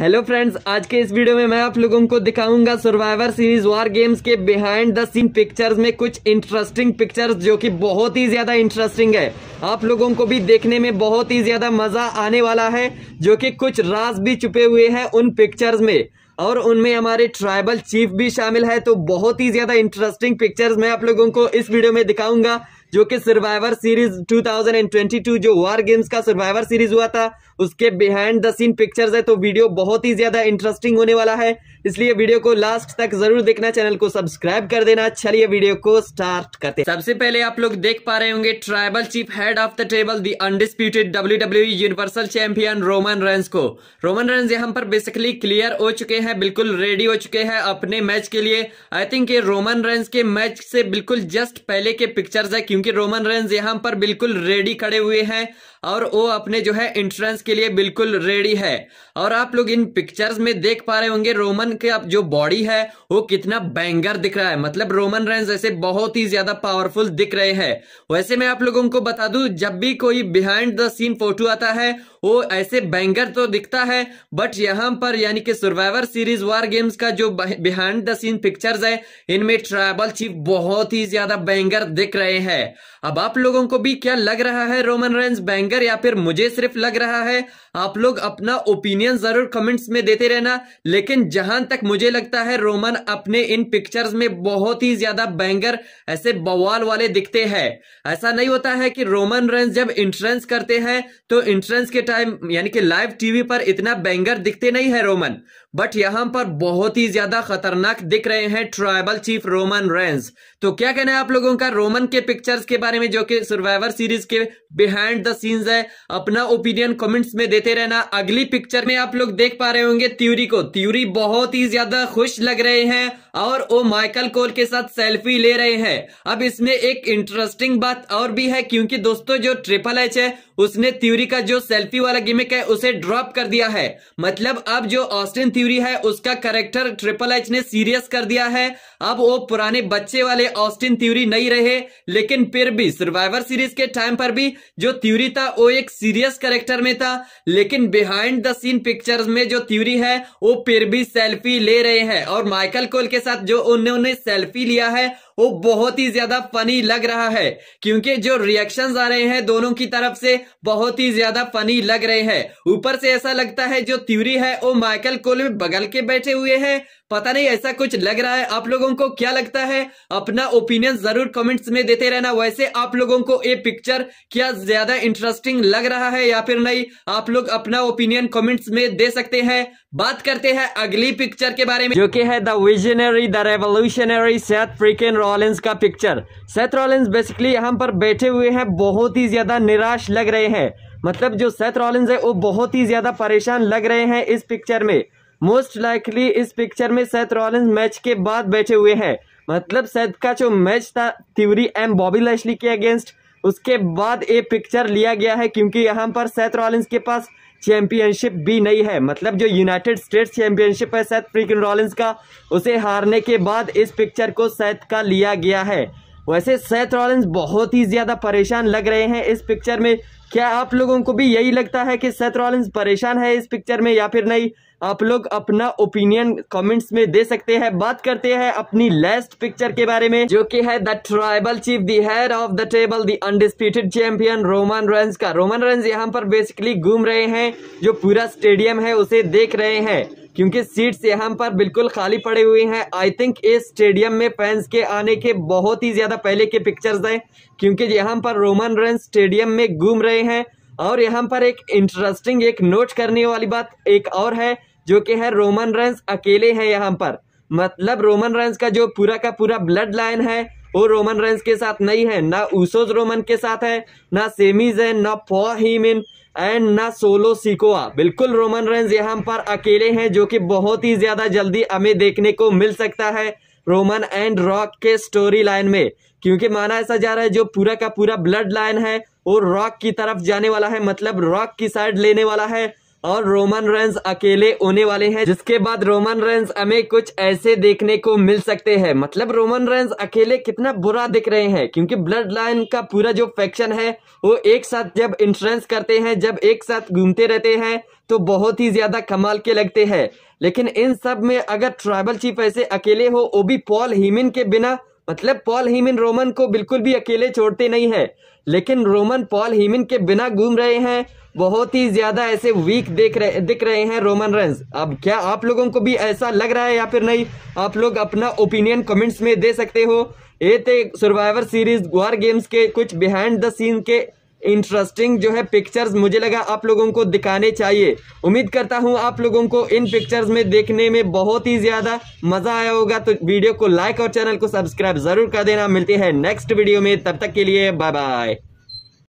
hello friends आज के इस वीडियो में मैं आप लोगों को दिखाऊंगा सर्वाइवर सीरीज वार गेम्स के बिहाइंड द सीन पिक्चर्स में कुछ इंटरेस्टिंग पिक्चर्स जो कि बहुत ही ज्यादा इंटरेस्टिंग है आप लोगों को भी देखने में बहुत ही ज्यादा मजा आने वाला है जो कि कुछ राज भी छुपे हुए हैं उन पिक्चर्स में और उनमें हमारे ट्राइबल चीफ भी शामिल है तो बहुत ही ज्यादा इंटरेस्टिंग पिक्चर्स मैं आप लोगों को इस वीडियो में दिखाऊंगा जो कि सर्वाइवर सीरीज 2022 जो वार गेम्स का सर्वाइवर सीरीज हुआ था उसके बिहाइंड द सीन पिक्चर्स है तो वीडियो बहुत ही ज्यादा इंटरेस्टिंग होने वाला है इसलिए वीडियो को लास्ट तक जरूर देखना चैनल को सब्सक्राइब कर देना चलिए वीडियो को स्टार्ट करते सबसे पहले आप लोग देख पा रहे होंगे tribal chief head of the table the undisputed W universal champion Roman Reigns को रोमन रेंस यहाँ पर बेसिकली क्लियर हो चुके हैं बिल्कुल रेडी हो चुके हैं अपने मैच के लिए आई थिंक ये रोमन रेंस के मैच से बिल्कुल जस्ट पहले के पिक्चर्स है क्योंकि क्योंकि रोमन रेंज यहाँ पर बिल्कुल रेडी खड़े हुए हैं और वो अपने जो है इंट्रेंस के लिए बिल्कुल रेडी है और आप लोग इन पिक्चर्स में देख पा रहे होंगे रोमन के अब जो बॉडी है वो कितना बैंगर दिख रहा है मतलब रोमन रेंज ऐसे बहुत ही ज्यादा पावरफुल दिख रहे हैं वैसे मैं आप लोगों को बता दू जब भी कोई बिहाइंड द सीन फोटो आता है वो ऐसे बैंगर तो दिखता है बट यहाँ पर यानी कि सर्वाइवर सीरीज वार गेम्स का जो बिहाइंड द सीन पिक्चर्स है इनमें ट्राइबल चीफ बहुत ही ज्यादा बैंगर दिख रहे हैं अब आप लोगों को भी क्या लग रहा है रोमन रेंस बैंगर या फिर मुझे सिर्फ लग रहा है आप लोग अपना ओपिनियन जरूर कमेंट्स में देते रहना लेकिन जहां तक मुझे लगता है रोमन अपने इन पिक्चर्स में बहुत ही ज्यादा बैंगर ऐसे बवाल वाले दिखते हैं ऐसा नहीं होता है कि रोमन रेंस जब इंट्रेंस करते हैं तो इंट्रेंस के टाइम यानी कि लाइव टीवी पर इतना बैंगर दिखते नहीं है रोमन बट यहां पर बहुत ही ज्यादा खतरनाक दिख रहे हैं ट्राइबल चीफ रोमन रेंस तो क्या कहना है आप लोगों का रोमन के पिक्चर्स के बारे में जो कि सर्वाइवर सीरीज के बिहाइंड द सीन्स है अपना ओपिनियन कमेंट्स में देते रहना अगली पिक्चर में आप लोग देख पा रहे होंगे त्यूरी को त्यूरी बहुत ही ज्यादा खुश लग रहे हैं और वो माइकल कोल के साथ सेल्फी ले रहे हैं अब इसमें एक इंटरेस्टिंग बात और भी है क्योंकि दोस्तों जो ट्रिपल एच है उसने त्यूरी का जो सेल्फी वाला गिमिक है उसे ड्रॉप कर दिया है मतलब अब जो ऑस्टिन थ्यूरी है उसका करेक्टर ट्रिपल एच ने सीरियस कर दिया है अब वो पुराने बच्चे वाले ऑस्टिन थ्यूरी नहीं रहे लेकिन फिर भी सर्वाइवर सीरीज के टाइम पर भी जो थ्यूरी था वो एक सीरियस करेक्टर में था लेकिन बिहाइंड द सीन पिक्चर्स में जो थ्यूरी है वो फिर भी सेल्फी ले रहे हैं और माइकल कोल के साथ जो उन्होंने सेल्फी लिया है वो बहुत ही ज्यादा फनी लग रहा है क्योंकि जो रिएक्शंस आ रहे हैं दोनों की तरफ से बहुत ही ज्यादा फनी लग रहे हैं ऊपर से ऐसा लगता है जो थ्यूरी है वो माइकल कोल में बगल के बैठे हुए हैं पता नहीं ऐसा कुछ लग रहा है आप लोगों को क्या लगता है अपना ओपिनियन जरूर कमेंट्स में देते रहना वैसे आप लोगों को ये पिक्चर क्या ज्यादा इंटरेस्टिंग लग रहा है या फिर नहीं आप लोग अपना ओपिनियन कमेंट्स में दे सकते हैं बात करते हैं अगली पिक्चर के बारे में जो कि है the visionary the revolutionary Seth Freakin Rollins का पिक्चर सेथ रॉलिन्स बेसिकली यहाँ पर बैठे हुए हैं बहुत ही ज्यादा निराश लग रहे हैं मतलब जो सेथ रॉलिन्स है वो बहुत ही ज्यादा परेशान लग रहे हैं इस पिक्चर में मोस्ट लाइकली इस पिक्चर में सेथ रॉलिंस मैच के बाद बैठे हुए हैं मतलब सेथ का जो मैच था थ्यूरी एम बॉबी लैशली के अगेंस्ट उसके बाद ये पिक्चर लिया गया है क्योंकि यहाँ पर सेथ रॉलिंस के पास चैंपियनशिप भी नहीं है मतलब जो यूनाइटेड स्टेट्स चैंपियनशिप है सेथ फ्रीकिन रॉलिंस का उसे हारने के बाद इस पिक्चर को सेथ का लिया गया है वैसे सैथ रॉलिंस बहुत ही ज़्यादा परेशान लग रहे हैं इस पिक्चर में क्या आप लोगों को भी यही लगता है कि सेथ रॉलिंस परेशान है इस पिक्चर में या फिर नहीं आप लोग अपना ओपिनियन कमेंट्स में दे सकते हैं बात करते हैं अपनी लास्ट पिक्चर के बारे में जो कि है the tribal chief the head of the table the undisputed champion Roman Reigns का रोमन रेंस यहाँ पर बेसिकली घूम रहे हैं जो पूरा स्टेडियम है उसे देख रहे हैं क्योंकि सीट्स यहाँ पर बिल्कुल खाली पड़े हुए हैं आई थिंक इस स्टेडियम में फैंस के आने के बहुत ही ज़्यादा पहले के पिक्चर्स हैं क्योंकि यहाँ पर रोमन रन स्टेडियम में घूम रहे हैं और यहाँ पर एक इंटरेस्टिंग एक नोट करने वाली बात एक और है जो कि है रोमन रंस अकेले हैं यहाँ पर मतलब रोमन रंस का जो पूरा का पूरा ब्लड लाइन है वो रोमन रंस के साथ नहीं है ना उसोज रोमन के साथ है ना सेमीज है ना फॉहिमिन एंड ना सोलो सिकोआ बिल्कुल रोमन रेंज यहाँ पर अकेले हैं जो कि बहुत ही ज्यादा जल्दी हमें देखने को मिल सकता है रोमन एंड रॉक के स्टोरी लाइन में क्योंकि माना ऐसा जा रहा है जो पूरा का पूरा ब्लड लाइन है वो रॉक की तरफ जाने वाला है मतलब रॉक की साइड लेने वाला है और रोमन रेंस अकेले होने वाले हैं जिसके बाद रोमन रेंस हमें कुछ ऐसे देखने को मिल सकते हैं मतलब रोमन रेंस अकेले कितना बुरा दिख रहे हैं क्योंकि ब्लड लाइन का पूरा जो फैक्शन है वो एक साथ जब इंश्योरेंस करते हैं जब एक साथ घूमते रहते हैं तो बहुत ही ज्यादा कमाल के लगते हैं लेकिन इन सब में अगर ट्राइबल चीफ ऐसे अकेले हो वो भी पॉल हीमिन के बिना मतलब पॉल हीमिन रोमन को बिल्कुल भी अकेले छोड़ते नहीं है लेकिन रोमन पॉल हीमिन के बिना घूम रहे हैं बहुत ही ज्यादा ऐसे वीक देख रहे दिख रहे हैं रोमन रंस अब क्या आप लोगों को भी ऐसा लग रहा है या फिर नहीं आप लोग अपना ओपिनियन कमेंट्स में दे सकते हो ये थे सर्वाइवर सीरीज वार गेम्स के कुछ बिहाइंड द सीन के इंटरेस्टिंग जो है पिक्चर्स मुझे लगा आप लोगों को दिखाने चाहिए उम्मीद करता हूँ आप लोगों को इन पिक्चर्स में देखने में बहुत ही ज़्यादा मज़ा आया होगा तो वीडियो को लाइक और चैनल को सब्सक्राइब ज़रूर कर देना मिलते हैं नेक्स्ट वीडियो में तब तक के लिए बाय बाय